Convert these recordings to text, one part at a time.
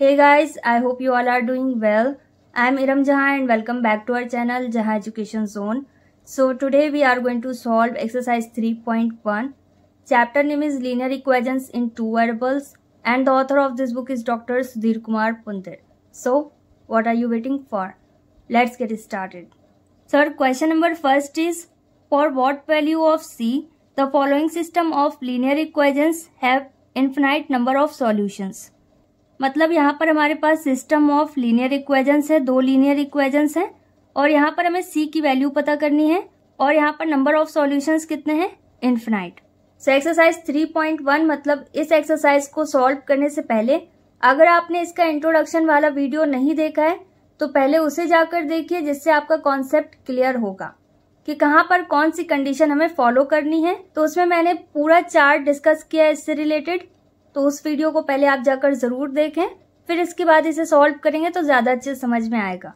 Hey guys, I hope you all are doing well. I am Iram Jahan and welcome back to our channel Jahan Education Zone. So today we are going to solve exercise 3.1. Chapter name is Linear Equations in Two Variables and the author of this book is Dr. Sudhir Kumar Punter. So what are you waiting for? Let's get started. Sir, question number first is for what value of C the following system of linear equations have infinite number of solutions. मतलब यहाँ पर हमारे पास system of linear equations है दो linear equations हैं और यहाँ पर हमें सी की वैल्यू पता करनी है और यहाँ पर नंबर ऑफ सॉल्यूशंस कितने हैं इन्फिनाइट सो एक्सरसाइज 3.1 मतलब इस एक्सरसाइज को सॉल्व करने से पहले अगर आपने इसका इंट्रोडक्शन वाला वीडियो नहीं देखा है तो पहले उसे जाकर देखिए जिससे आपका कॉन्सेप्ट क्लियर होगा कि कहाँ पर कौन सी कंडीशन हमें फॉलो करनी है तो उसमें मैंने पूरा चार्ट डिस्कस किया है इससे रिलेटेड तो उस वीडियो को पहले आप जाकर ज़रूर देखें फिर इसके बाद इसे सॉल्व करेंगे तो ज़्यादा अच्छे समझ में आएगा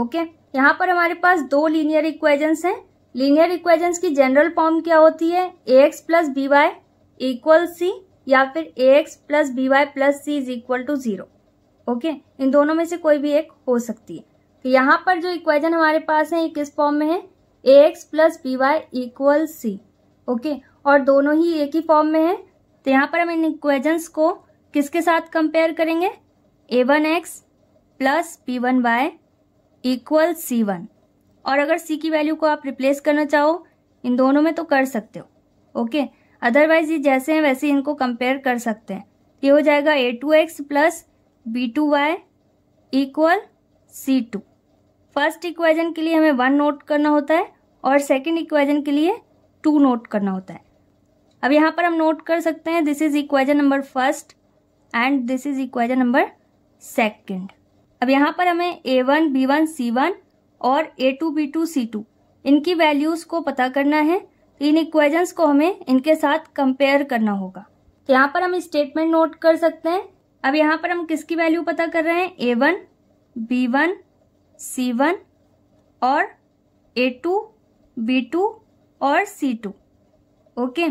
ओके यहाँ पर हमारे पास दो लीनियर इक्वेजन्स हैं लीनियर इक्वेजन्स की जनरल फॉर्म क्या होती है a x plus B Y equal c या फिर a x plus B Y plus c is equal to zero okay इन दोनों में से कोई भी एक हो सकती है तो यहाँ पर जो इक्वेजन हमारे पास है ये किस फॉर्म में है a x plus B Y equal c okay और दोनों ही एक ही फॉर्म में है तो यहाँ पर हम इन इक्वेजन्स को किसके साथ कंपेयर करेंगे a one x plus p one y equal C one और अगर सी की वैल्यू को आप रिप्लेस करना चाहो इन दोनों में तो कर सकते हो ओके अदरवाइज ये जैसे हैं वैसे इनको कंपेयर कर सकते हैं ये हो जाएगा a two x plus B two y equal c two first equation के लिए हमें वन नोट करना होता है और सेकेंड इक्वेजन के लिए टू नोट करना होता है अब यहाँ पर हम नोट कर सकते हैं this is equation number first and this is equation number second अब यहाँ पर हमें a one B one C one और ए टू बी टू सी टू इनकी वैल्यूज को पता करना है इन इक्वेजन्स को हमें इनके साथ कंपेयर करना होगा तो यहाँ पर हम स्टेटमेंट नोट कर सकते हैं अब यहाँ पर हम किसकी वैल्यू पता कर रहे हैं a one B one C one और ए टू बी टू और सी टू ओके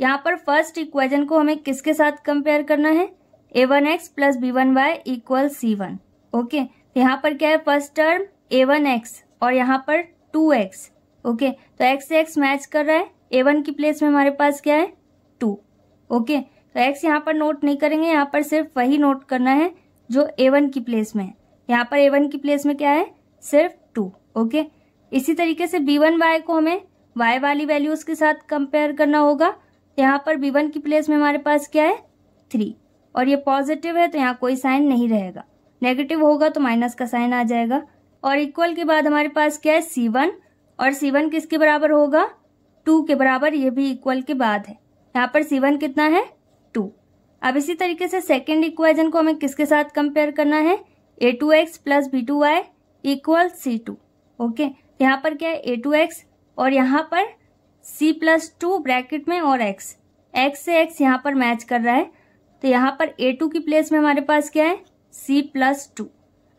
यहाँ पर फर्स्ट इक्वेशन को हमें किसके साथ कंपेयर करना है a one x plus B one y equal C one okay यहाँ पर क्या है first term a one x और यहाँ पर टू एक्स ओके तो एक्स से एक्स मैच कर रहा है ए वन की प्लेस में हमारे पास क्या है टू ओके तो एक्स यहाँ पर नोट नहीं करेंगे यहाँ पर सिर्फ वही नोट करना है जो ए वन की प्लेस में है यहाँ पर ए वन की प्लेस में क्या है सिर्फ टू ओके इसी तरीके से बी वन वाई को हमें वाई वाली वैल्यूज के साथ कंपेयर करना होगा यहाँ पर बी वन की प्लेस में हमारे पास क्या है थ्री और ये पॉजिटिव है तो यहाँ कोई साइन नहीं रहेगा नेगेटिव होगा तो माइनस का साइन आ जाएगा और इक्वल के बाद हमारे पास क्या है सी वन और सी वन किसके बराबर होगा टू के बराबर ये भी इक्वल के बाद है यहाँ पर सी वन कितना है टू अब इसी तरीके से सेकेंड इक्वेजन को हमें किसके साथ कंपेयर करना है ए two x plus B two y equal c two okay यहाँ पर क्या है ए टू एक्स और यहाँ पर सी प्लस टू ब्रैकेट में और एक्स एक्स से एक्स यहाँ पर मैच कर रहा है तो यहाँ पर ए टू की प्लेस में हमारे पास क्या है सी प्लस टू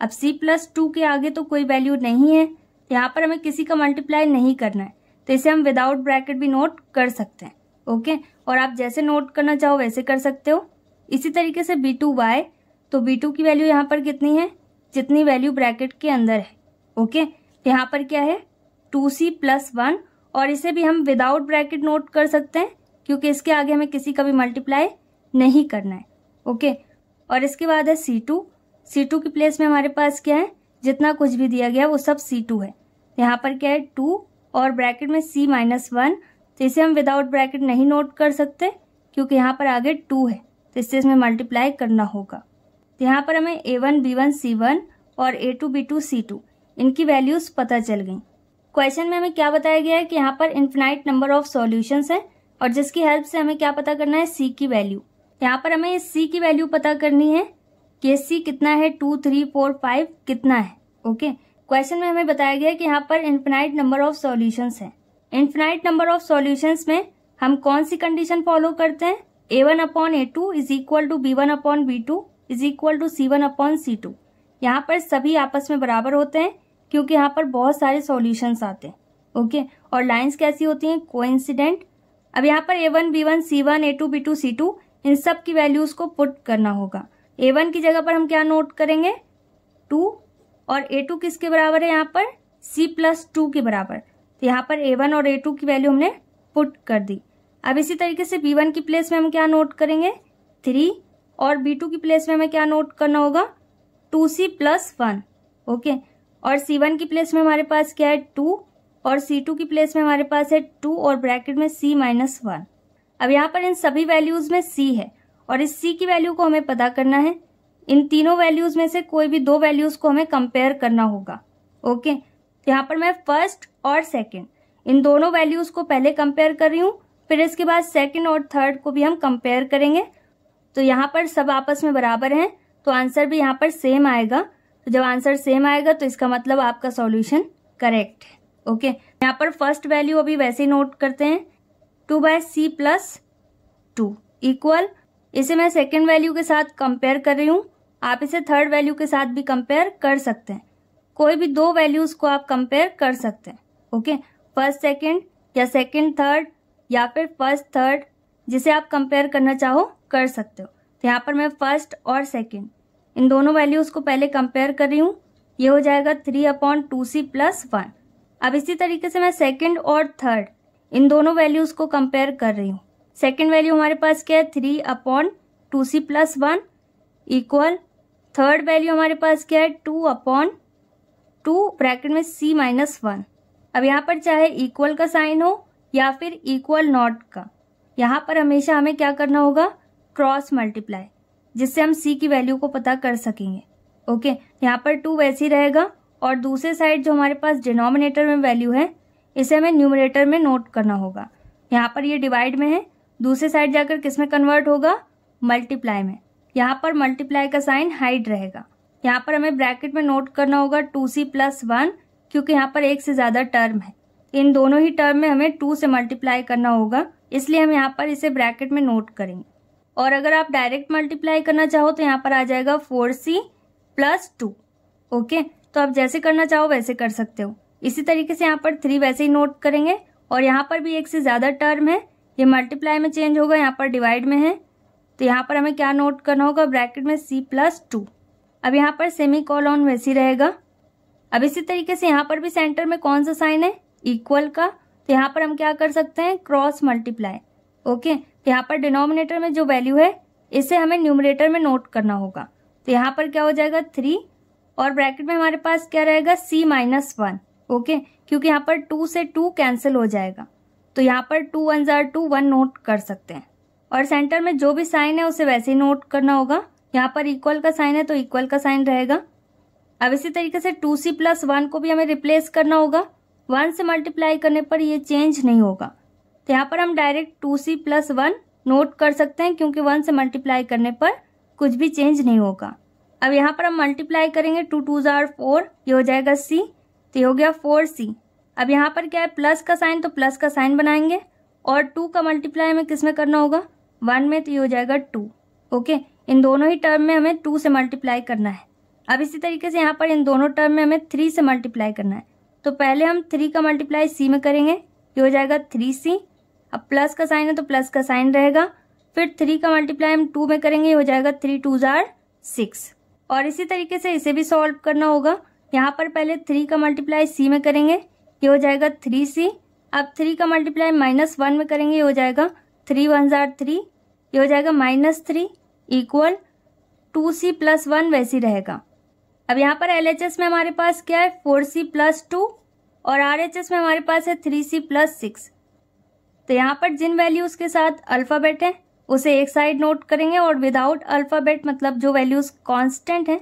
अब सी प्लस टू के आगे तो कोई वैल्यू नहीं है तो यहाँ पर हमें किसी का मल्टीप्लाई नहीं करना है तो इसे हम विदाउट ब्रैकेट भी नोट कर सकते हैं ओके और आप जैसे नोट करना चाहो वैसे कर सकते हो इसी तरीके से बी टू वाई तो बी टू की वैल्यू यहाँ पर कितनी है जितनी वैल्यू ब्रैकेट के अंदर है ओके तो यहाँ पर क्या है टू सी प्लस वन और इसे भी हम विदाउट ब्रैकेट नोट कर सकते हैं क्योंकि इसके आगे हमें किसी का भी मल्टीप्लाई नहीं करना है ओके और इसके बाद है सी टू सी टू की प्लेस में हमारे पास क्या है जितना कुछ भी दिया गया वो सब सी टू है यहाँ पर क्या है टू और ब्रैकेट में सी माइनस वन तो इसे हम विदाउट ब्रैकेट नहीं नोट कर सकते क्योंकि यहाँ पर आगे टू है तो इससे इसमें मल्टीप्लाई करना होगा तो यहाँ पर हमें a one B one C one और ए टू बी टू सी टू इनकी वैल्यूज़ पता चल गई क्वेश्चन में हमें क्या बताया गया है कि यहाँ पर इन्फिनाइट नंबर ऑफ सोल्यूशन है और जिसकी हेल्प से हमें क्या पता करना है सी की वैल्यू यहाँ पर हमें सी की वैल्यू पता करनी है कि सी कितना है टू थ्री फोर फाइव कितना है ओके क्वेश्चन में हमें बताया गया है कि यहाँ पर इन्फिनाइट नंबर ऑफ सोल्यूशन है इन्फिनाइट नंबर ऑफ सॉल्यूशन में हम कौन सी कंडीशन फॉलो करते हैं a one upon A two is equal to B one upon B two is equal to C one upon C two यहाँ पर सभी आपस में बराबर होते हैं क्योंकि यहाँ पर बहुत सारे सॉल्यूशंस आते हैं ओके और लाइंस कैसी होती हैं कोइंसिडेंट अब यहाँ पर a one B one C one A two B two C two इन सब की वैल्यूज को पुट करना होगा ए वन की जगह पर हम क्या नोट करेंगे टू और ए टू किसके बराबर है यहाँ पर सी प्लस टू के बराबर तो यहाँ पर ए वन और ए टू की वैल्यू हमने पुट कर दी अब इसी तरीके से बी वन की प्लेस में हम क्या नोट करेंगे थ्री और बी टू की प्लेस में हमें क्या नोट करना होगा two c plus one okay और सी वन की प्लेस में हमारे पास क्या है टू और सी टू की प्लेस में हमारे पास है टू और ब्रैकेट में सी माइनस वन अब यहाँ पर इन सभी वैल्यूज में सी है और इस सी की वैल्यू को हमें पता करना है इन तीनों वैल्यूज में से कोई भी दो वैल्यूज को हमें कंपेयर करना होगा ओके यहाँ पर मैं फर्स्ट और सेकेंड इन दोनों वैल्यूज को पहले कंपेयर कर रही हूँ फिर इसके बाद सेकेंड और थर्ड को भी हम कंपेयर करेंगे तो यहाँ पर सब आपस में बराबर हैं तो आंसर भी यहाँ पर सेम आएगा तो जब आंसर सेम आएगा तो इसका मतलब आपका सॉल्यूशन करेक्ट है ओके यहाँ पर फर्स्ट वैल्यू अभी वैसे ही नोट करते हैं two by c plus two equal इसे मैं सेकेंड वैल्यू के साथ कंपेयर कर रही हूँ आप इसे थर्ड वैल्यू के साथ भी कंपेयर कर सकते हैं कोई भी दो वैल्यूज को आप कंपेयर कर सकते हैं ओके फर्स्ट सेकेंड या सेकेंड थर्ड या फिर फर्स्ट थर्ड जिसे आप कंपेयर करना चाहो कर सकते हो तो यहाँ पर मैं फर्स्ट और सेकेंड इन दोनों वैल्यूज को पहले कंपेयर कर रही हूँ ये हो जाएगा three upon two c plus one अब इसी तरीके से मैं सेकेंड और थर्ड इन दोनों वैल्यूज को कंपेयर कर रही हूँ सेकेंड वैल्यू हमारे पास क्या है three upon two c plus one equal third value हमारे पास क्या है टू अपॉन टू ब्रैकेट में सी माइनस वन अब यहाँ पर चाहे इक्वल का साइन हो या फिर इक्वल नॉट का यहाँ पर हमेशा हमें क्या करना होगा क्रॉस मल्टीप्लाई जिससे हम सी की वैल्यू को पता कर सकेंगे ओके यहाँ पर टू वैसे ही रहेगा और दूसरे साइड जो हमारे पास डिनोमिनेटर में वैल्यू है इसे हमें न्यूमिनेटर में नोट करना होगा यहाँ पर ये डिवाइड में है दूसरे साइड जाकर किस में कन्वर्ट होगा मल्टीप्लाई में यहाँ पर मल्टीप्लाई का साइन हाइड रहेगा यहाँ पर हमें ब्रैकेट में नोट करना होगा टू सी प्लस वन क्योंकि यहाँ पर एक से ज़्यादा टर्म है इन दोनों ही टर्म में हमें टू से मल्टीप्लाई करना होगा इसलिए हम यहाँ पर इसे ब्रैकेट में नोट करेंगे और अगर आप डायरेक्ट मल्टीप्लाई करना चाहो तो यहाँ पर आ जाएगा four c plus two okay तो आप जैसे करना चाहो वैसे कर सकते हो इसी तरीके से यहाँ पर थ्री वैसे ही नोट करेंगे और यहाँ पर भी एक से ज़्यादा टर्म है ये मल्टीप्लाई में चेंज होगा यहाँ पर डिवाइड में है तो यहाँ पर हमें क्या नोट करना होगा ब्रैकेट में सी प्लस टू अब यहाँ पर सेमी कॉलोन वैसे रहेगा अब इसी तरीके से यहाँ पर भी सेंटर में कौन सा साइन है इक्वल का तो यहाँ पर हम क्या कर सकते हैं क्रॉस मल्टीप्लाई ओके यहाँ पर डिनोमिनेटर में जो वैल्यू है इसे हमें न्यूमिनेटर में नोट करना होगा तो यहाँ पर क्या हो जाएगा थ्री और ब्रैकेट में हमारे पास क्या रहेगा सी माइनस वन ओके क्योंकि यहाँ पर टू से टू कैंसिल हो जाएगा तो यहाँ पर टू वन जार टू वन नोट कर सकते हैं और सेंटर में जो भी साइन है उसे वैसे ही नोट करना होगा यहाँ पर इक्वल का साइन है तो इक्वल का साइन रहेगा अब इसी तरीके से टू सी प्लस वन को भी हमें रिप्लेस करना होगा वन से मल्टीप्लाई करने पर ये चेंज नहीं होगा तो यहाँ पर हम direct two c plus one note कर सकते हैं क्योंकि वन से मल्टीप्लाई करने पर कुछ भी चेंज नहीं होगा अब यहाँ पर हम मल्टीप्लाई करेंगे टू टू ज़ार फोर ये हो जाएगा सी तो ये हो गया फोर सी अब यहाँ पर क्या है प्लस का साइन तो प्लस का साइन बनाएंगे और टू का मल्टीप्लाई हमें किस में करना होगा वन में तो ये हो जाएगा टू ओके इन दोनों ही टर्म में हमें टू से मल्टीप्लाई करना है अब इसी तरीके से यहाँ पर इन दोनों टर्म में हमें थ्री से मल्टीप्लाई करना है तो पहले हम थ्री का मल्टीप्लाई सी में करेंगे ये हो जाएगा थ्री सी अब प्लस का साइन है तो प्लस का साइन रहेगा फिर थ्री का मल्टीप्लाई हम टू में करेंगे हो जाएगा थ्री टू जार सिक्स और इसी तरीके से इसे भी सॉल्व करना होगा यहाँ पर पहले थ्री का मल्टीप्लाई सी में करेंगे ये हो जाएगा थ्री सी अब थ्री का मल्टीप्लाई माइनस वन में करेंगे ये हो जाएगा थ्री वन जार थ्री ये हो जाएगा minus three equal to c plus one वैसी रहेगा अब यहाँ पर एल में हमारे पास क्या है फोर सी प्लस टू और आर में हमारे पास है थ्री सी प्लस सिक्स तो यहाँ पर जिन वैल्यूज के साथ अल्फाबेट है उसे एक साइड नोट करेंगे और विदाउट अल्फाबेट मतलब जो वैल्यूज कांस्टेंट हैं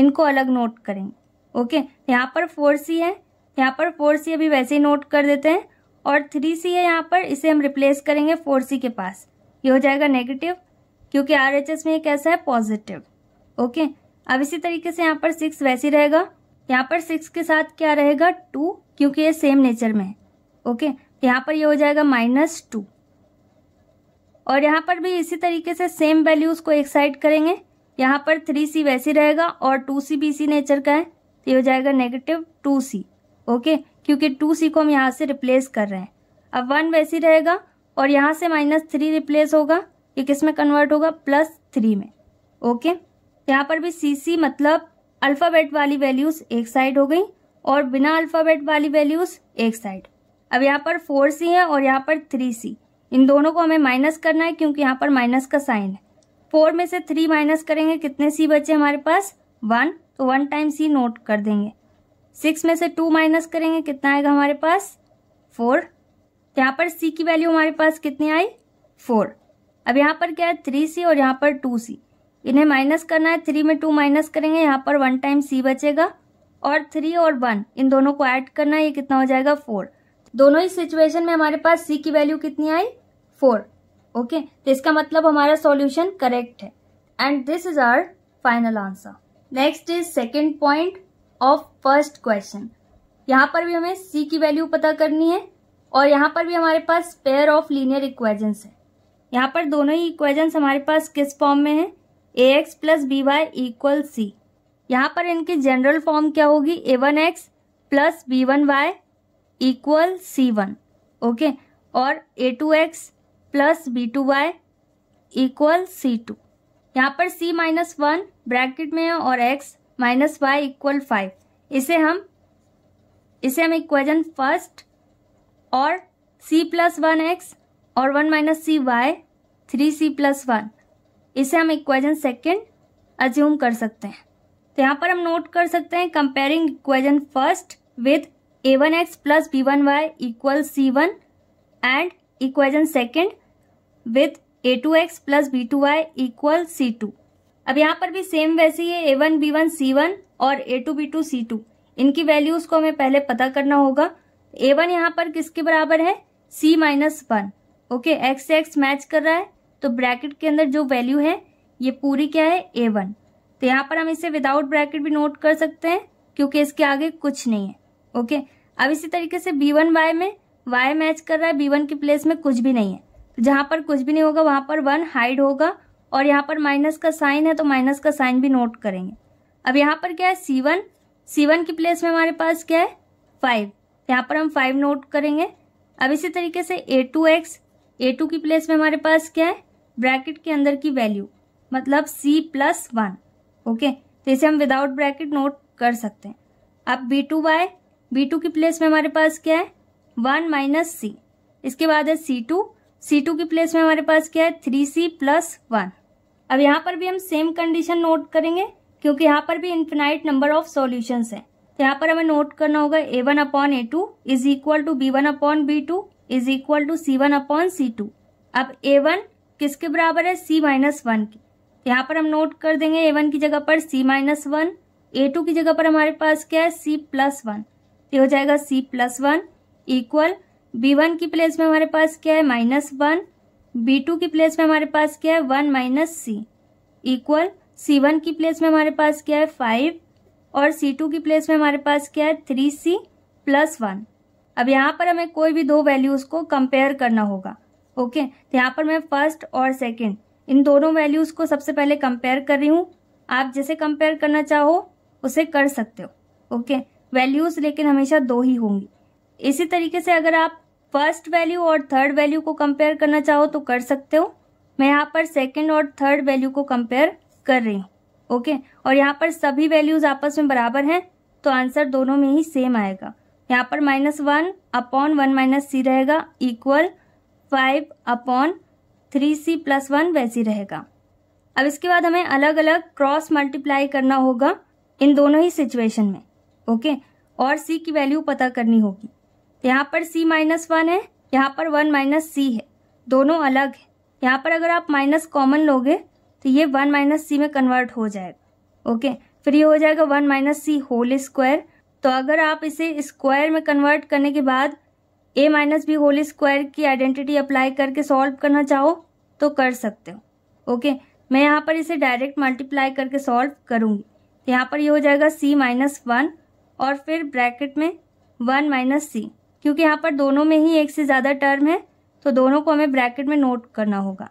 इनको अलग नोट करेंगे ओके यहाँ पर फोर सी है यहाँ पर फोर सी अभी वैसे ही नोट कर देते हैं और थ्री सी है यहाँ पर इसे हम रिप्लेस करेंगे फोर सी के पास ये हो जाएगा नेगेटिव क्योंकि आर एच एस में ये कैसा है पॉजिटिव ओके अब इसी तरीके से यहाँ पर सिक्स वैसे रहेगा यहाँ पर सिक्स के साथ क्या रहेगा टू क्योंकि ये सेम नेचर में है ओके यहाँ पर ये हो जाएगा माइनस टू और यहाँ पर भी इसी तरीके से सेम वैल्यूज़ को एक साइड करेंगे यहाँ पर थ्री सी वैसे रहेगा और two c b c nature का है तो ये हो जाएगा नेगेटिव टू सी ओके क्योंकि टू सी को हम यहाँ से रिप्लेस कर रहे हैं अब वन वैसे रहेगा और यहाँ से माइनस थ्री रिप्लेस होगा ये किस में कन्वर्ट होगा प्लस थ्री में ओके यहाँ पर भी सी सी मतलब अल्फ़ाबेट वाली वैल्यूज़ एक साइड हो गई और बिना अल्फ़ाबेट वाली वैल्यूज़ एक साइड अब यहाँ पर फोर सी है और यहाँ पर थ्री सी इन दोनों को हमें माइनस करना है क्योंकि यहाँ पर माइनस का साइन है फोर में से थ्री माइनस करेंगे कितने सी बचे हमारे पास वन तो वन टाइम सी नोट कर देंगे सिक्स में से टू माइनस करेंगे कितना आएगा हमारे पास फोर तो यहाँ पर सी की वैल्यू हमारे पास कितनी आई फोर अब यहाँ पर क्या है थ्री सी और यहाँ पर टू सी इन्हें माइनस करना है थ्री में टू माइनस करेंगे यहाँ पर वन टाइम सी बचेगा और थ्री और वन इन दोनों को ऐड करना है ये कितना हो जाएगा फोर दोनों ही सिचुएशन में हमारे पास सी की वैल्यू कितनी आई फोर ओके तो इसका मतलब हमारा सॉल्यूशन करेक्ट है and this is our final answer next is second point of first question यहाँ पर भी हमें सी की वैल्यू पता करनी है और यहाँ पर भी हमारे पास पेयर ऑफ लीनियर इक्वेजन्स है यहाँ पर दोनों ही इक्वेजन्स हमारे पास किस फॉर्म में है a x plus B Y equal c यहाँ पर इनकी जनरल फॉर्म क्या होगी ए one x plus B one y equal सी वन ओके और ए two x plus B two y equal c two यहाँ पर सी माइनस वन ब्रैकेट में है और x minus y equal five इसे हम इसे हम इक्वेजन फर्स्ट और सी प्लस वन एक्स और one minus c Y three C plus one इसे हम इक्वेजन सेकेंड अज्यूम कर सकते हैं तो यहाँ पर हम नोट कर सकते हैं comparing equation first with a one x plus B one y equal C one and equation second with a two x plus B two y equal c two अब यहाँ पर भी सेम वैसे ही है a one B one C one और ए two B two सी two इनकी values को हमें पहले पता करना होगा ए वन यहाँ पर किसके बराबर है सी माइनस वन ओके एक्स से एक्स मैच कर रहा है तो ब्रैकेट के अंदर जो वैल्यू है ये पूरी क्या है ए वन तो यहाँ पर हम इसे विदाउट ब्रैकेट भी नोट कर सकते हैं क्योंकि इसके आगे कुछ नहीं है ओके अब इसी तरीके से बी वन वाई में वाई मैच कर रहा है बी वन की प्लेस में कुछ भी नहीं है तो जहाँ पर कुछ भी नहीं होगा वहाँ पर वन हाइड होगा और यहाँ पर माइनस का साइन है तो माइनस का साइन भी नोट करेंगे अब यहाँ पर क्या है सी वन सी वन की प्लेस में हमारे पास क्या है फाइव यहाँ पर हम फाइव नोट करेंगे अब इसी तरीके से a two x A two की प्लेस में हमारे पास क्या है ब्रैकेट के अंदर की वैल्यू मतलब सी प्लस वन ओके तो इसे हम विदाउट ब्रैकेट नोट कर सकते हैं अब B two Y B two की प्लेस में हमारे पास क्या है वन माइनस सी इसके बाद है सी टू सी टू की प्लेस में हमारे पास क्या है थ्री सी प्लस वन अब यहाँ पर भी हम सेम कंडीशन नोट करेंगे क्योंकि यहाँ पर भी इन्फिनाइट नंबर ऑफ सोल्यूशन है तो यहाँ पर हमें नोट करना होगा A one upon A two is equal to B one upon B two is equal to C one upon C two अब ए वन किसके बराबर है सी माइनस वन की तो यहाँ पर हम नोट कर देंगे ए वन की जगह पर सी माइनस वन ए टू की जगह पर हमारे पास क्या है सी प्लस वन तो हो जाएगा C plus one equal B one की प्लेस में हमारे पास क्या है माइनस वन बी टू की प्लेस में हमारे पास क्या है वन माइनस सी इक्वल सी वन की प्लेस में हमारे पास क्या है फाइव और सी टू की प्लेस में हमारे पास क्या है थ्री सी प्लस वन अब यहाँ पर हमें कोई भी दो वैल्यूज को कंपेयर करना होगा ओके तो यहाँ पर मैं फर्स्ट और सेकेंड इन दोनों वैल्यूज को सबसे पहले कंपेयर कर रही हूँ आप जैसे कंपेयर करना चाहो उसे कर सकते हो ओके वैल्यूज लेकिन हमेशा दो ही होंगी इसी तरीके से अगर आप फर्स्ट वैल्यू और थर्ड वैल्यू को कंपेयर करना चाहो तो कर सकते हो मैं यहाँ पर सेकेंड और थर्ड वैल्यू को कंपेयर कर रही हूँ ओके और यहाँ पर सभी वैल्यूज आपस में बराबर हैं तो आंसर दोनों में ही सेम आएगा यहाँ पर minus one upon one minus C रहेगा इक्वल फाइव अपॉन थ्री सी प्लस वन वैसी रहेगा अब इसके बाद हमें अलग अलग क्रॉस मल्टीप्लाई करना होगा इन दोनों ही सिचुएशन में ओके और सी की वैल्यू पता करनी होगी यहाँ पर सी माइनस वन है यहाँ पर वन माइनस सी है दोनों अलग है यहाँ पर अगर आप माइनस कॉमन लोगे तो ये वन माइनस सी में कन्वर्ट हो जाएगा ओके फिर ये हो जाएगा one minus C whole square तो अगर आप इसे स्क्वायर में कन्वर्ट करने के बाद A minus B whole square की आइडेंटिटी अप्लाई करके सॉल्व करना चाहो तो कर सकते हो ओके मैं यहाँ पर इसे डायरेक्ट मल्टीप्लाई करके सॉल्व करूँगी यहाँ पर ये यह हो जाएगा सी माइनस वन और फिर ब्रैकेट में वन माइनस सी क्योंकि यहाँ पर दोनों में ही एक से ज़्यादा टर्म है तो दोनों को हमें ब्रैकेट में नोट करना होगा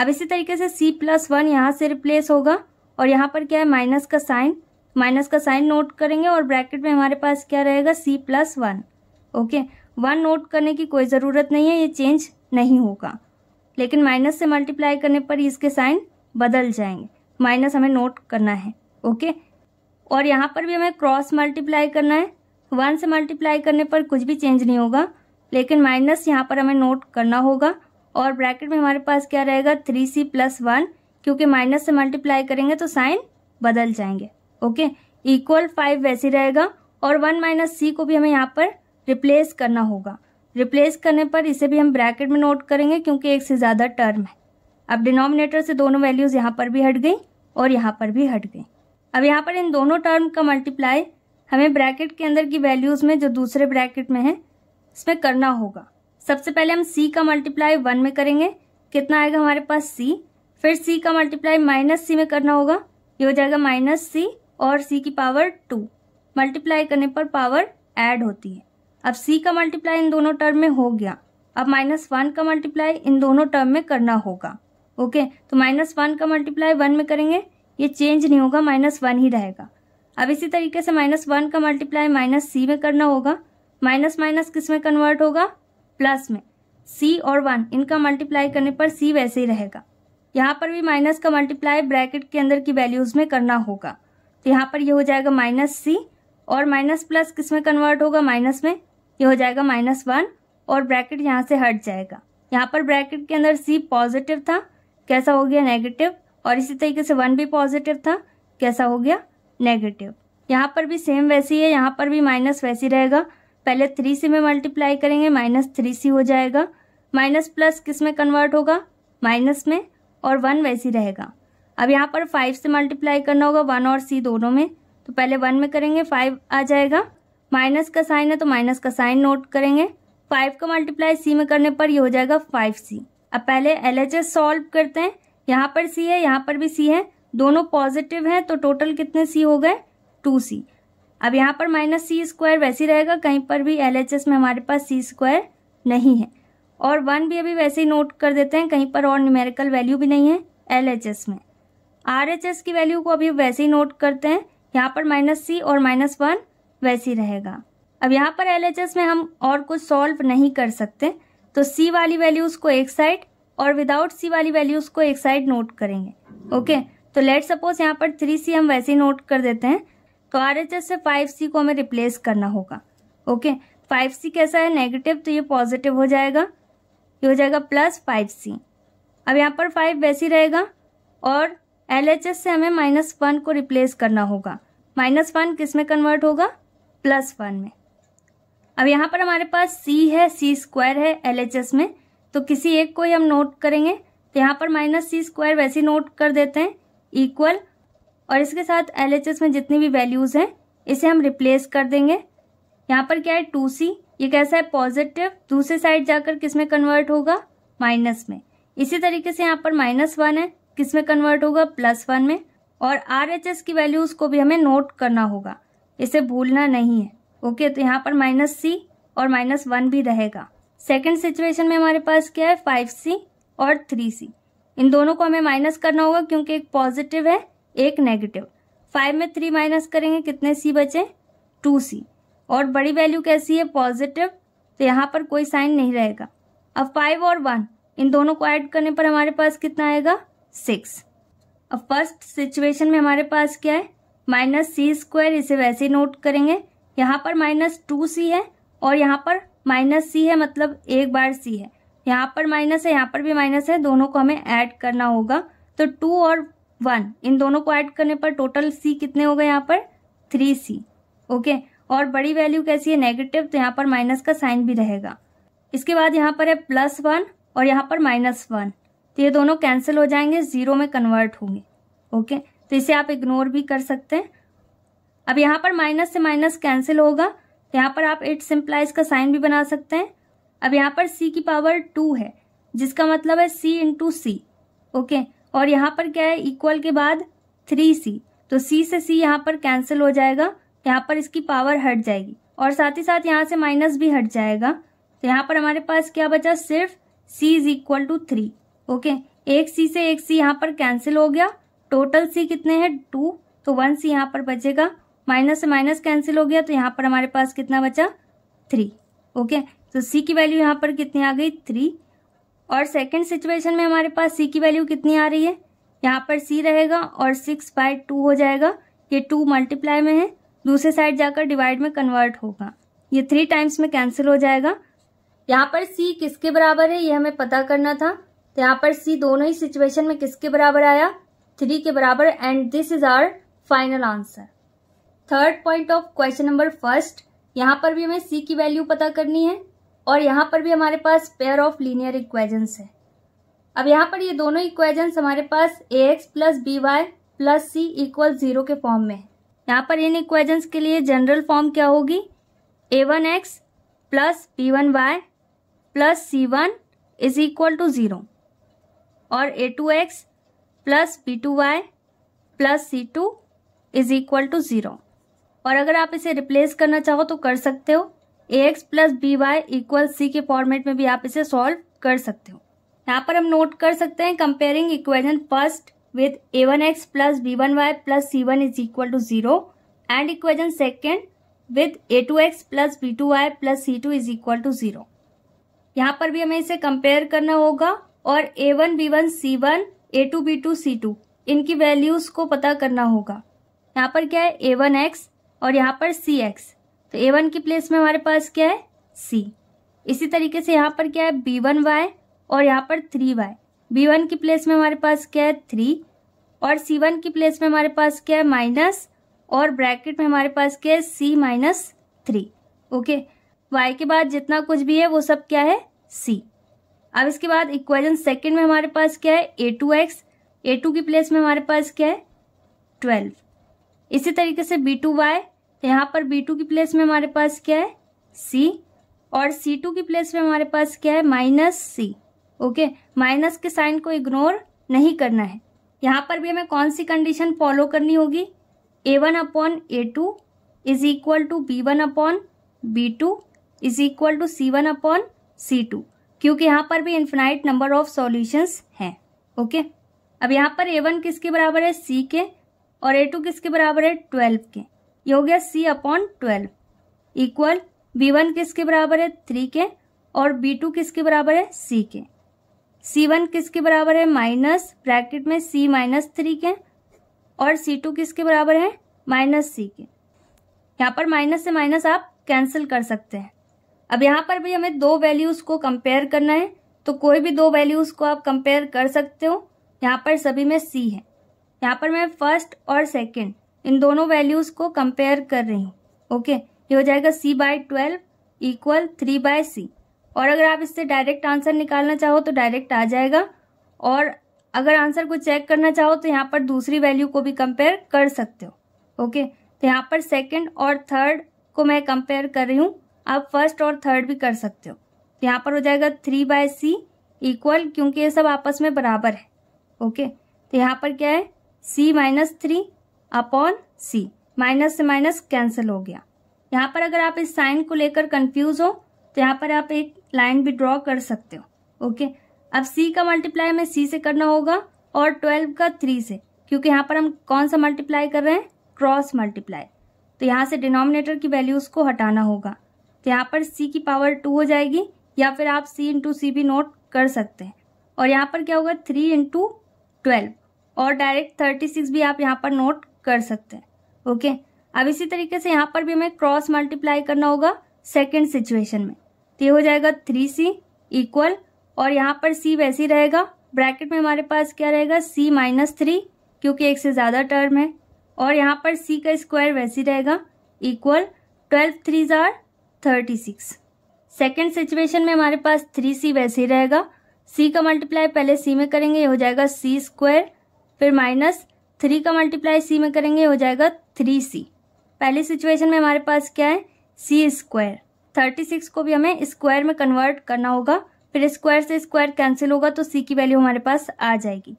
अब इसी तरीके से सी प्लस वन यहाँ से रिप्लेस होगा और यहाँ पर क्या है माइनस का साइन माइनस का साइन नोट करेंगे और ब्रैकेट में हमारे पास क्या रहेगा C plus one okay one note करने की कोई ज़रूरत नहीं है ये चेंज नहीं होगा लेकिन माइनस से मल्टीप्लाई करने पर इसके साइन बदल जाएंगे माइनस हमें नोट करना है ओके और यहाँ पर भी हमें क्रॉस मल्टीप्लाई करना है वन से मल्टीप्लाई करने पर कुछ भी चेंज नहीं होगा लेकिन माइनस यहाँ पर हमें नोट करना होगा और ब्रैकेट में हमारे पास क्या रहेगा थ्री सी प्लस वन क्योंकि माइनस से मल्टीप्लाई करेंगे तो साइन बदल जाएंगे ओके इक्वल फाइव वैसे रहेगा और वन माइनस सी को भी हमें यहाँ पर रिप्लेस करना होगा रिप्लेस करने पर इसे भी हम ब्रैकेट में नोट करेंगे क्योंकि एक से ज़्यादा टर्म है अब डिनोमिनेटर से दोनों वैल्यूज़ यहाँ पर भी हट गई और यहाँ पर भी हट गई अब यहाँ पर इन दोनों टर्म का मल्टीप्लाई हमें ब्रैकेट के अंदर की वैल्यूज़ में जो दूसरे ब्रैकेट में है इसमें करना होगा सबसे पहले हम सी का मल्टीप्लाई वन में करेंगे कितना आएगा हमारे पास सी फिर सी का मल्टीप्लाई माइनस सी में करना होगा ये हो जाएगा माइनस सी और सी की पावर टू मल्टीप्लाई करने पर पावर एड होती है अब सी का मल्टीप्लाई इन दोनों टर्म में हो गया अब माइनस वन का मल्टीप्लाई इन दोनों टर्म में करना होगा ओके तो माइनस वन का मल्टीप्लाई वन में करेंगे ये चेंज नहीं होगा माइनस वन ही रहेगा अब इसी तरीके से माइनस वन का मल्टीप्लाई माइनस सी में करना होगा माइनस माइनस किस में कन्वर्ट होगा प्लस में सी और वन इनका मल्टीप्लाई करने पर सी वैसे ही रहेगा यहाँ पर भी माइनस का मल्टीप्लाई ब्रैकेट के अंदर की वैल्यूज़ में करना होगा तो यहाँ पर ये यह हो जाएगा माइनस सी और माइनस प्लस किस में कन्वर्ट होगा माइनस में ये हो जाएगा माइनस वन और ब्रैकेट यहाँ से हट जाएगा यहाँ पर ब्रैकेट के अंदर सी पॉजिटिव था कैसा हो गया नेगेटिव और इसी तरीके से वन भी पॉजिटिव था कैसा हो गया नेगेटिव यहाँ पर भी सेम वैसी है यहाँ पर भी माइनस वैसी रहेगा पहले थ्री सी में मल्टीप्लाई करेंगे माइनस थ्री सी हो जाएगा माइनस प्लस किस में कन्वर्ट होगा माइनस में और वन वैसी रहेगा अब यहाँ पर फाइव से मल्टीप्लाई करना होगा वन और सी दोनों में तो पहले वन में करेंगे फाइव आ जाएगा माइनस का साइन है तो माइनस का साइन नोट करेंगे फाइव का मल्टीप्लाई सी में करने पर ये हो जाएगा फाइव सी अब पहले एल एच एस सॉल्व करते हैं यहाँ पर सी है यहाँ पर भी सी है दोनों पॉजिटिव हैं तो टोटल कितने सी हो गए टू सी अब यहाँ पर माइनस सी स्क्वायर वैसे ही रहेगा कहीं पर भी एल एच एस में हमारे पास सी स्क्वायर नहीं है और वन भी अभी वैसे ही नोट कर देते हैं कहीं पर और न्यूमेरिकल वैल्यू भी नहीं है एल एच एस में आर एच एस की वैल्यू को अभी वैसे ही नोट करते हैं यहाँ पर माइनस सी और माइनस वन वैसे ही रहेगा अब यहाँ पर एल एच एस में हम और कुछ सॉल्व नहीं कर सकते तो सी वाली वैल्यूज़ को एक साइड और विदाउट सी वाली वैल्यूज को एक साइड नोट करेंगे ओके तो लेट सपोज यहाँ पर थ्री सी हम वैसे ही नोट कर देते हैं तो आर एच एस से फाइव सी को हमें रिप्लेस करना होगा ओके फाइव सी कैसा है नेगेटिव तो ये पॉजिटिव हो जाएगा ये हो जाएगा प्लस फाइव सी अब यहाँ पर फाइव वैसे ही रहेगा और एल एच एस से हमें माइनस वन को रिप्लेस करना होगा माइनस वन किस में कन्वर्ट होगा प्लस वन में अब यहाँ पर हमारे पास सी है सी स्क्वायर है एल एच एस में तो किसी एक को ही हम नोट करेंगे तो यहाँ पर माइनस सी स्क्वायर वैसे नोट कर देते हैं इक्वल और इसके साथ एल में जितनी भी वैल्यूज़ हैं इसे हम रिप्लेस कर देंगे यहाँ पर क्या है टू सी ये कैसा है पॉजिटिव दूसरे साइड जाकर किस में कन्वर्ट होगा माइनस में इसी तरीके से यहाँ पर माइनस वन है किस में कन्वर्ट होगा प्लस वन में और आर एच एस की वैल्यूज को भी हमें नोट करना होगा इसे भूलना नहीं है ओके तो यहाँ पर माइनस सी और माइनस वन भी रहेगा सेकेंड सिचुएशन में हमारे पास क्या है फाइव सी और थ्री सी इन दोनों को हमें माइनस करना होगा क्योंकि एक पॉजिटिव है एक नेगेटिव फाइव में थ्री माइनस करेंगे कितने सी बचे टू सी और बड़ी वैल्यू कैसी है पॉजिटिव तो यहाँ पर कोई साइन नहीं रहेगा अब फाइव और वन इन दोनों को ऐड करने पर हमारे पास कितना आएगा सिक्स अब फर्स्ट सिचुएशन में हमारे पास क्या है माइनस सी स्क्वायर इसे वैसे नोट करेंगे यहाँ पर माइनस टू सी है और यहाँ पर माइनस सी है मतलब एक बार सी है यहाँ पर माइनस है यहाँ पर भी माइनस है दोनों को हमें ऐड करना होगा तो टू और वन इन दोनों को ऐड करने पर टोटल सी कितने हो गए यहाँ पर थ्री सी ओके और बड़ी वैल्यू कैसी है नेगेटिव तो यहाँ पर माइनस का साइन भी रहेगा इसके बाद यहाँ पर है प्लस वन और यहाँ पर माइनस वन तो ये दोनों कैंसिल हो जाएंगे ज़ीरो में कन्वर्ट होंगे ओके तो इसे आप इग्नोर भी कर सकते हैं अब यहाँ पर माइनस से माइनस कैंसिल होगा यहाँ पर आप इट सिंप्लाइज का साइन भी बना सकते हैं अब यहाँ पर सी की पावर टू है जिसका मतलब है सी इंटू सी ओके और यहाँ पर क्या है इक्वल के बाद थ्री सी तो सी से सी यहाँ पर कैंसिल हो जाएगा यहाँ पर इसकी पावर हट जाएगी और साथ ही साथ यहाँ से माइनस भी हट जाएगा तो यहाँ पर हमारे पास क्या बचा सिर्फ C is equal to three okay एक सी से एक सी यहाँ पर कैंसिल हो गया टोटल सी कितने हैं टू तो वन सी यहाँ पर बचेगा माइनस से माइनस कैंसिल हो गया तो यहाँ पर हमारे पास कितना बचा थ्री ओके तो सी की वैल्यू यहाँ पर कितनी आ गई थ्री और सेकेंड सिचुएशन में हमारे पास सी की वैल्यू कितनी आ रही है यहाँ पर सी रहेगा और सिक्स बाय टू हो जाएगा ये टू मल्टीप्लाई में है दूसरे साइड जाकर डिवाइड में कन्वर्ट होगा ये थ्री टाइम्स में कैंसिल हो जाएगा यहाँ पर सी किसके बराबर है ये हमें पता करना था तो यहाँ पर सी दोनों ही सिचुएशन में किसके बराबर आया थ्री के बराबर and this is our final answer third point of question number first यहाँ पर भी हमें सी की वैल्यू पता करनी है और यहाँ पर भी हमारे पास पेयर ऑफ लीनियर इक्वेजन्स है अब यहाँ पर ये दोनों इक्वेजन्स हमारे पास A x plus B Y plus C equal zero के फॉर्म में है यहाँ पर इन इक्वेजन्स के लिए जनरल फॉर्म क्या होगी ए one x plus B one Y plus C one is equal to zero और ए two x plus B two Y plus C two is equal to zero और अगर आप इसे रिप्लेस करना चाहो तो कर सकते हो A x plus B Y equal C के फॉर्मेट में भी आप इसे सॉल्व कर सकते हो यहाँ पर हम नोट कर सकते हैं comparing equation first with A one x plus B one Y plus C one is equal to zero and equation second with A two x plus B two Y plus C two is equal to zero यहाँ पर भी हमें इसे compare करना होगा और A one B one C one A two B two C two इनकी values को पता करना होगा यहाँ पर क्या है ए वन एक्स और यहाँ पर सी एक्स तो ए वन की प्लेस में हमारे पास क्या है सी इसी तरीके से यहाँ पर क्या है बी वन वाई और यहाँ पर थ्री वाई बी वन की प्लेस में हमारे पास क्या है थ्री और सी वन की प्लेस में हमारे पास क्या है माइनस और ब्रैकेट में हमारे पास क्या है सी माइनस थ्री ओके वाई के बाद जितना कुछ भी है वो सब क्या है सी अब इसके बाद इक्वेशन सेकंड में हमारे पास क्या है ए टू एक्स ए टू की प्लेस में हमारे पास क्या है ट्वेल्व इसी तरीके से बी टू वाई तो यहाँ पर बी टू की प्लेस में हमारे पास क्या है सी और सी टू की प्लेस में हमारे पास क्या है माइनस सी ओके माइनस के साइन को इग्नोर नहीं करना है यहाँ पर भी हमें कौन सी कंडीशन फॉलो करनी होगी ए one upon A two is equal to B one upon B two is equal to C one upon C two क्योंकि यहाँ पर भी इन्फिनाइट नंबर ऑफ सॉल्यूशंस हैं ओके okay? अब यहाँ पर ए वन किसके बराबर है सी के और ए टू किसके बराबर है ट्वेल्व के ये हो गया C upon twelve equal B one किसके बराबर है थ्री के और बी टू किसके बराबर है सी के सी वन किसके बराबर है माइनस ब्रैकेट में सी माइनस थ्री के और सी टू किसके बराबर है माइनस सी के यहाँ पर माइनस से माइनस आप कैंसिल कर सकते हैं अब यहाँ पर भी हमें दो वैल्यूज को कंपेयर करना है तो कोई भी दो वैल्यूज को आप कंपेयर कर सकते हो यहाँ पर सभी में सी है यहाँ पर मैं फर्स्ट और सेकेंड इन दोनों वैल्यूज को कंपेयर कर रही हूँ ओके ये हो जाएगा C by twelve equal three by C और अगर आप इससे डायरेक्ट आंसर निकालना चाहो तो डायरेक्ट आ जाएगा और अगर आंसर को चेक करना चाहो तो यहाँ पर दूसरी वैल्यू को भी कंपेयर कर सकते हो ओके तो यहाँ पर सेकेंड और थर्ड को मैं कंपेयर कर रही हूँ आप फर्स्ट और थर्ड भी कर सकते हो तो यहाँ पर हो जाएगा थ्री बाय सी इक्वल क्योंकि ये सब आपस में बराबर है ओके तो यहाँ पर क्या है सी minus three upon C minus से माइनस कैंसिल हो गया यहाँ पर अगर आप इस साइन को लेकर कंफ्यूज हो तो यहाँ पर आप एक लाइन भी ड्रॉ कर सकते हो ओके अब सी का मल्टीप्लाई हमें सी से करना होगा और ट्वेल्व का थ्री से क्योंकि यहाँ पर हम कौन सा मल्टीप्लाई कर रहे हैं क्रॉस मल्टीप्लाई तो यहाँ से डिनोमिनेटर की वैल्यूज को हटाना होगा तो यहाँ पर सी की पावर टू हो जाएगी या फिर आप सी इंटू सी भी नोट कर सकते हैं और यहाँ पर क्या होगा थ्री इंटू ट्वेल्व और डायरेक्ट थर्टी सिक्स भी आप यहाँ पर नोट कर सकते हैं ओके अब इसी तरीके से यहाँ पर भी हमें क्रॉस मल्टीप्लाई करना होगा सेकेंड सिचुएशन में तो ये हो जाएगा थ्री सी इक्वल और यहाँ पर सी वैसे ही रहेगा ब्रैकेट में हमारे पास क्या रहेगा सी माइनस थ्री क्योंकि एक से ज़्यादा टर्म है और यहाँ पर सी का स्क्वायर वैसे ही रहेगा इक्वल ट्वेल्व थ्री ज़ार थर्टी सिक्स सेकेंड सिचुएशन में हमारे पास थ्री सी वैसे ही रहेगा सी का मल्टीप्लाई पहले सी में करेंगे ये हो जाएगा सी स्क्वायर फिर माइनस थ्री का मल्टीप्लाई सी में करेंगे हो जाएगा थ्री सी पहली सिचुएशन में हमारे पास क्या है सी स्क्वायर थर्टी सिक्स को भी हमें स्क्वायर में कन्वर्ट करना होगा फिर स्क्वायर से स्क्वायर कैंसिल होगा तो सी की वैल्यू हमारे पास आ जाएगी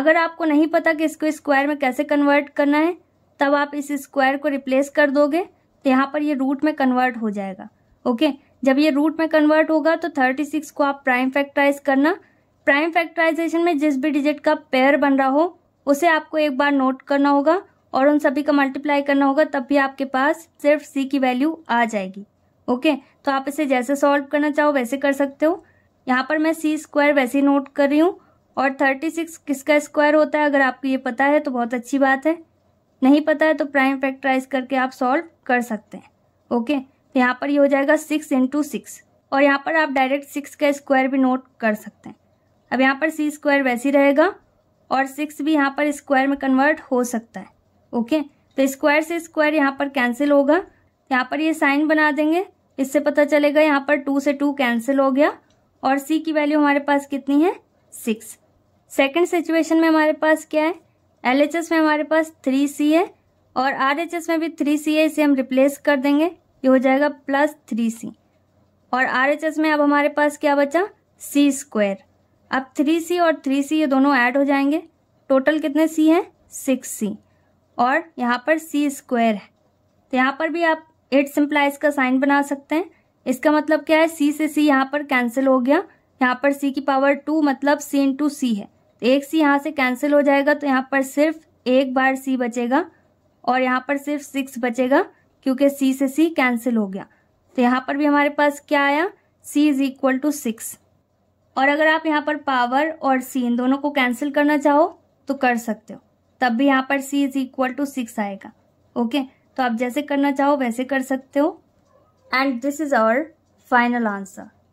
अगर आपको नहीं पता कि इसको स्क्वायर में कैसे कन्वर्ट करना है तब आप इस स्क्वायर को रिप्लेस कर दोगे तो यहाँ पर ये रूट में कन्वर्ट हो जाएगा ओके जब ये रूट में कन्वर्ट होगा तो थर्टी सिक्स को आप प्राइम फैक्टराइज करना प्राइम फैक्टराइजेशन में जिस भी डिजिट का पेयर बन रहा हो उसे आपको एक बार नोट करना होगा और उन सभी का मल्टीप्लाई करना होगा तब भी आपके पास सिर्फ सी की वैल्यू आ जाएगी ओके तो आप इसे जैसे सॉल्व करना चाहो वैसे कर सकते हो यहाँ पर मैं सी स्क्वायर वैसे नोट कर रही हूँ और थर्टी सिक्स किसका स्क्वायर होता है अगर आपको ये पता है तो बहुत अच्छी बात है नहीं पता है तो प्राइम फैक्टराइज करके आप सॉल्व कर सकते हैं ओके तो यहाँ पर ये यह हो जाएगा सिक्स इंटू सिक्स और यहाँ पर आप डायरेक्ट सिक्स का स्क्वायर भी नोट कर सकते हैं अब यहाँ पर सी स्क्वायर वैसे ही रहेगा और सिक्स भी यहाँ पर स्क्वायर में कन्वर्ट हो सकता है ओके तो स्क्वायर से स्क्वायर यहाँ पर कैंसिल होगा यहाँ पर ये यह साइन बना देंगे इससे पता चलेगा यहाँ पर टू से टू कैंसिल हो गया और सी की वैल्यू हमारे पास कितनी है सिक्स सेकेंड सिचुएशन में हमारे पास क्या है एल में हमारे पास थ्री सी है और आर में भी थ्री सी है इसे हम रिप्लेस कर देंगे ये हो जाएगा प्लस थ्री सी और आर में अब हमारे पास क्या बचा सी स्क्वायर अब थ्री सी और थ्री सी ये दोनों ऐड हो जाएंगे टोटल कितने सी हैं सिक्स सी और यहाँ पर सी स्क्वायर है तो यहाँ पर भी आप एट सिंप्लाइज का साइन बना सकते हैं इसका मतलब क्या है सी से सी यहाँ पर कैंसिल हो गया यहाँ पर सी की पावर टू मतलब सी इन टू सी है तो एक सी यहाँ से कैंसिल हो जाएगा तो यहाँ पर सिर्फ एक बार सी बचेगा और यहाँ पर सिर्फ सिक्स बचेगा क्योंकि सी से सी कैंसिल हो गया तो यहाँ पर भी हमारे पास क्या आया C is equal to six और अगर आप यहाँ पर पावर और सी इन दोनों को कैंसिल करना चाहो तो कर सकते हो तब भी यहाँ पर C is equal to six आएगा ओके तो आप जैसे करना चाहो वैसे कर सकते हो and this is our final answer